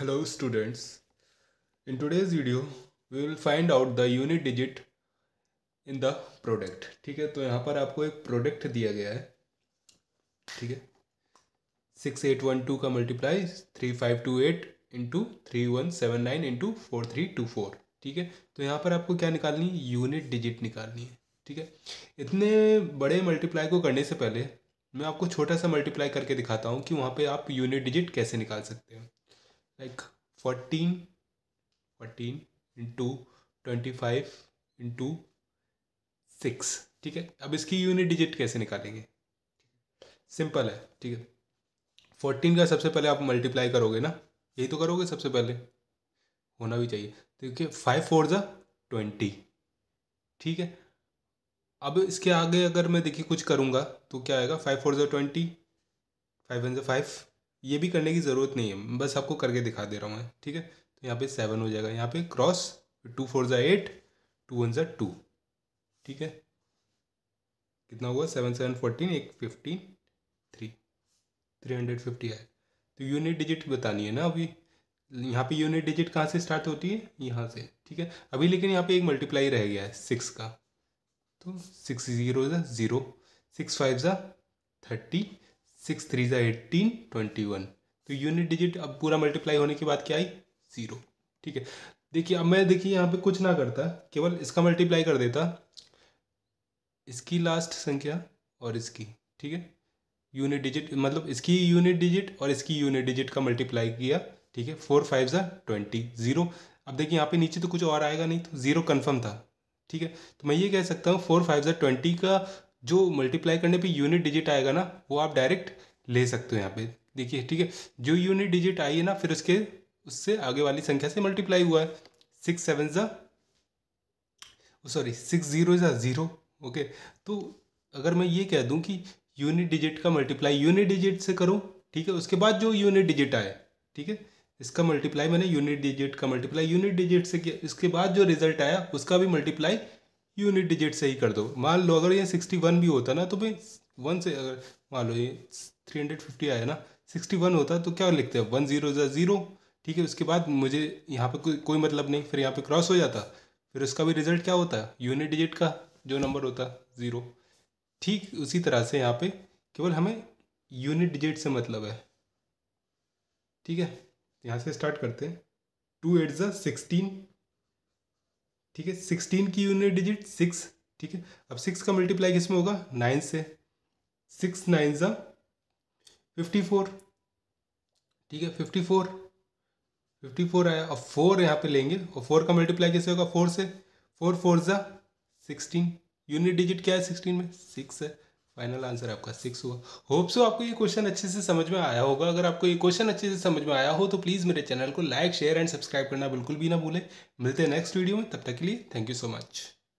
Hello students. In today's video we will find out the unit digit in the product. ठीक है तो यहाँ पर आपको एक प्रोडक्ट दिया गया है ठीक है सिक्स एट वन टू का multiply three five two eight into three one seven nine into four three two four ठीक है तो यहाँ पर आपको क्या निकालनी है यूनिट डिजिट निकालनी है ठीक है इतने बड़े मल्टीप्लाई को करने से पहले मैं आपको छोटा सा मल्टीप्लाई करके दिखाता हूँ कि वहाँ पे आप यूनिट डिजिट कैसे निकाल सकते हैं like 14 14 into twenty five into six ठीक है अब इसकी यूनिट डिजिट कैसे निकालेंगे सिंपल है ठीक है फोर्टीन का सबसे पहले आप मल्टीप्लाई करोगे ना यही तो करोगे सबसे पहले होना भी चाहिए तो देखिए फाइव फोर ज़ा ट्वेंटी ठीक है अब इसके आगे अगर मैं देखिए कुछ करूँगा तो क्या आएगा फाइव फोर ज़ा ट्वेंटी फाइव वन ज़ा फाइव ये भी करने की ज़रूरत नहीं है बस आपको करके दिखा दे रहा हूँ मैं ठीक है तो यहाँ पे सेवन हो जाएगा यहाँ पे क्रॉस टू फोर ज़ा एट टू वन ज़ा टू ठीक है कितना हुआ सेवन सेवन फोर्टीन एक fifteen three three hundred fifty है तो यूनिट डिजिट बतानी है ना अभी यहाँ पे यूनिट डिजिट कहाँ से स्टार्ट होती है यहाँ से ठीक है अभी लेकिन यहाँ पे एक मल्टीप्लाई रह गया है सिक्स का तो सिक्स ज़ीरो ज़ा ज़ीरो सिक्स फाइव ज़ा थर्टी सिक्स थ्री ज़ा एट्टीन ट्वेंटी वन तो यूनिट डिजिट अब पूरा मल्टीप्लाई होने के बाद क्या आई ज़ीरो ठीक है देखिए अब मैं देखिए यहाँ पे कुछ ना करता केवल इसका मल्टीप्लाई कर देता इसकी लास्ट संख्या और इसकी ठीक है यूनिट डिजिट मतलब इसकी यूनिट डिजिट और इसकी यूनिट डिजिट का मल्टीप्लाई किया ठीक है फोर फाइव ज़ा ट्वेंटी ज़ीरो अब देखिए यहाँ पे नीचे तो कुछ और आएगा नहीं तो ज़ीरो कन्फर्म था ठीक है तो मैं ये कह सकता हूँ फोर फाइव ज़ा ट्वेंटी का जो मल्टीप्लाई करने पे यूनिट डिजिट आएगा ना वो आप डायरेक्ट ले सकते हो यहाँ पे देखिए ठीक है जो यूनिट डिजिट आई है ना फिर उसके उससे आगे वाली संख्या से मल्टीप्लाई हुआ है सिक्स सेवन ज़ा सॉरी सिक्स ज़ीरो ज़ा ज़ीरो ओके तो अगर मैं ये कह दूँ कि यूनिट डिजिट का मल्टीप्लाई यूनिट डिजिट से करो ठीक है उसके बाद जो यूनिट डिजिट आए ठीक है इसका मल्टीप्लाई मैंने यूनिट डिजिट का मल्टीप्लाई यूनिट डिजिट से किया इसके बाद जो रिजल्ट आया उसका भी मल्टीप्लाई यूनिट डिजिट से ही कर दो मान लो अगर ये सिक्सटी वन भी होता ना तो भाई वन से अगर मान लो ये थ्री हंड्रेड फिफ्टी आया ना सिक्सटी वन होता तो क्या लिखते हैं वन जीरो जो ज़ीरो ठीक है उसके बाद मुझे यहाँ पे कोई कोई मतलब नहीं फिर यहाँ पे क्रॉस हो जाता फिर उसका भी रिजल्ट क्या होता है यूनिट डिजिट का जो नंबर होता है ज़ीरो ठीक उसी तरह से यहाँ पे केवल हमें यूनिट डिजिट से मतलब है ठीक है यहाँ से स्टार्ट करते हैं टू एट ज़ा सिक्सटीन ठीक है सिक्सटीन की यूनिट डिजिट सिक्स ठीक है अब सिक्स का मल्टीप्लाई किस में होगा नाइन से सिक्स नाइन ज़ा फिफ्टी फोर ठीक है फिफ्टी फोर फिफ्टी फोर आया अब फोर यहाँ पे लेंगे और फोर का मल्टीप्लाई कैसे होगा फोर से फोर फोर ज़ा सिक्सटीन यूनिट डिजिट क्या है सिक्सटीन में सिक्स है फाइनल आंसर आपका सिक्स हुआ होप सो आपको ये क्वेश्चन अच्छे से समझ में आया होगा अगर आपको ये क्वेश्चन अच्छे से समझ में आया हो तो प्लीज़ मेरे चैनल को लाइक शेयर एंड सब्सक्राइब करना बिल्कुल भी ना भूलें मिलते हैं नेक्स्ट वीडियो में तब तक के लिए थैंक यू सो मच